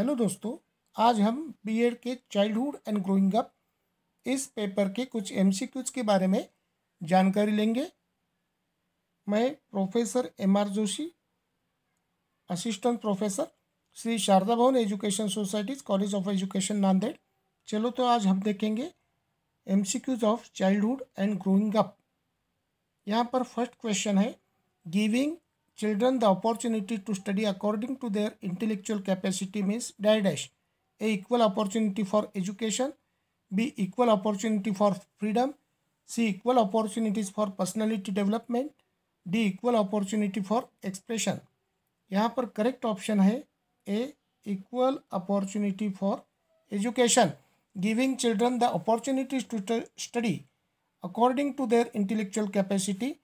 Hello दोस्तों आज हम बीएड के चाइल्डहुड एंड ग्रोइंग अप इस पेपर के कुछ एमसीक्यूज के बारे में जानकारी लेंगे मैं professor M R Joshi assistant professor Shri Sharda Bhavan education societies college of education Nanded चलो तो आज हम देखेंगे MCQs of childhood and growing up यहाँ पर फर्स्ट क्वेश्चन है giving children the opportunity to study according to their intellectual capacity means dash A equal opportunity for education B equal opportunity for freedom C equal opportunities for personality development D equal opportunity for expression यहाँ पर correct option है A equal opportunity for education giving children the opportunities to study according to their intellectual capacity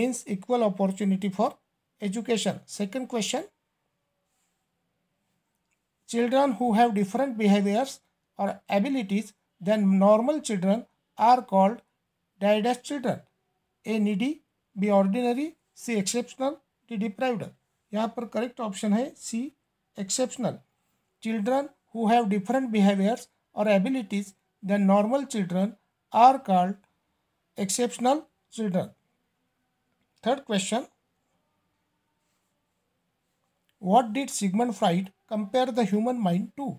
means equal opportunity for education second question children who have different behaviors or abilities than normal children are called diadest children a needy b ordinary c exceptional d deprived यहाँ पर correct option है C exceptional children who have different behaviours और abilities than normal children are called exceptional children third question What did Sigmund Freud compare the human mind to?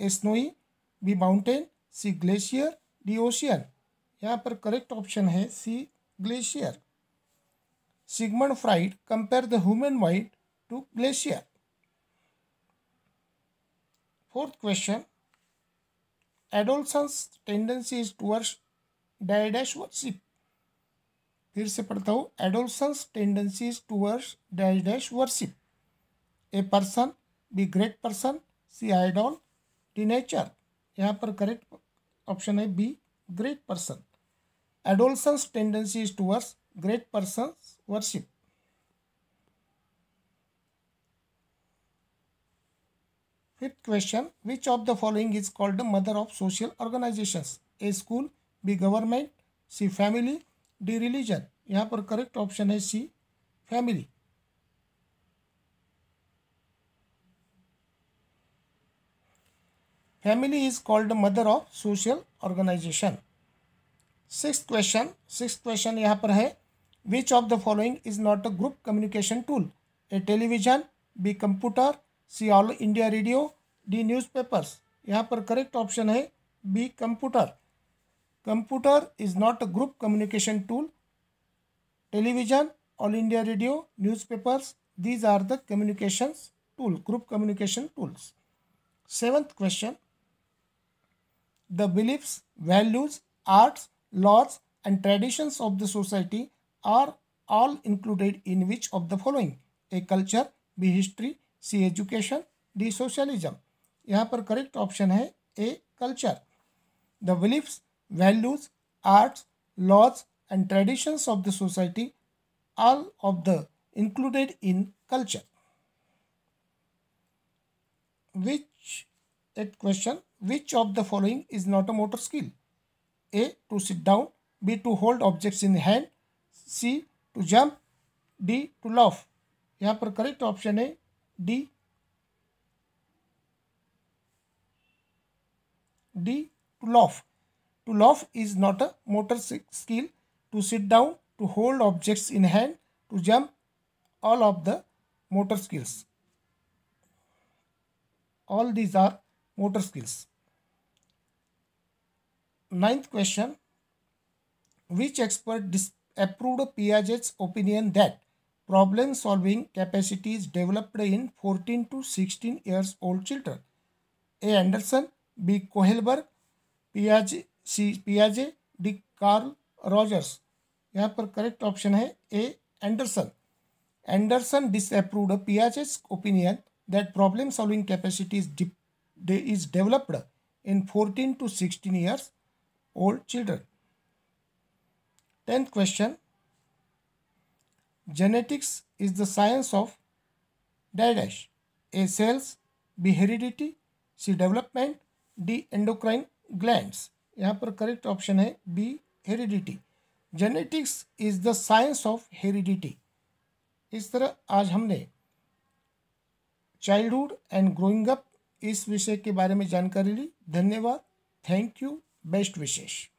A snowy, B mountain, C glacier, D ocean. यहाँ पर correct option है C glacier Sigmund Freud compared the human mind to glacier fourth question adolescence tendency is towards dash worship फिर से पढ़ता हूँ adolescence tendency is towards dash worship A person B great person C idol D nature यहाँ पर correct option है B great person adolescence tendency is towards great person worship fifth question which of the following is called mother of social organisation A school B government C family D religion यहाँ पर correct option है C family Family is called the mother of social organization. Sixth question, sixth question यहाँ par hai Which of the following is not a group communication tool? A television, B computer, C all India radio, D newspapers. यहाँ par correct option hai B computer. Computer is not a group communication tool. Television, all India radio, newspapers. These are the communications tool, group communication tools. Seventh question. the beliefs, values, arts, laws and traditions of the society are all included in which of the following a culture b history c education d socialism yahan par correct option hai a culture the beliefs values arts laws and traditions of the society all of the included in culture which that question which of the following is not a motor skill? A. To sit down. B. To hold objects in hand. C. To jump. D. To laugh. yahan par correct option hai d d to laugh to laugh is not a motor skill to sit down to hold objects in hand to jump all of the motor skills all these are motor skills. Ninth question Which expert approved Piaget's opinion that problem solving capacity is developed in 14 to 16 years old children? A. Anderson, B. Kohelberg, Piaget, C. Piaget, D. Carl Rogers. यहाँ पर correct option है A Anderson Anderson disapproved Piaget's opinion that problem solving capacity is they is developed in 14 to 16 years old children. 10th question Genetics is the science of dash A cells, B heredity, C development, D endocrine glands. यहाँ पर correct option है B heredity genetics is the science of heredity इस तरह आज हमने childhood and growing up इस विषय के बारे में जानकारी ली धन्यवाद थैंक यू बेस्ट विशेष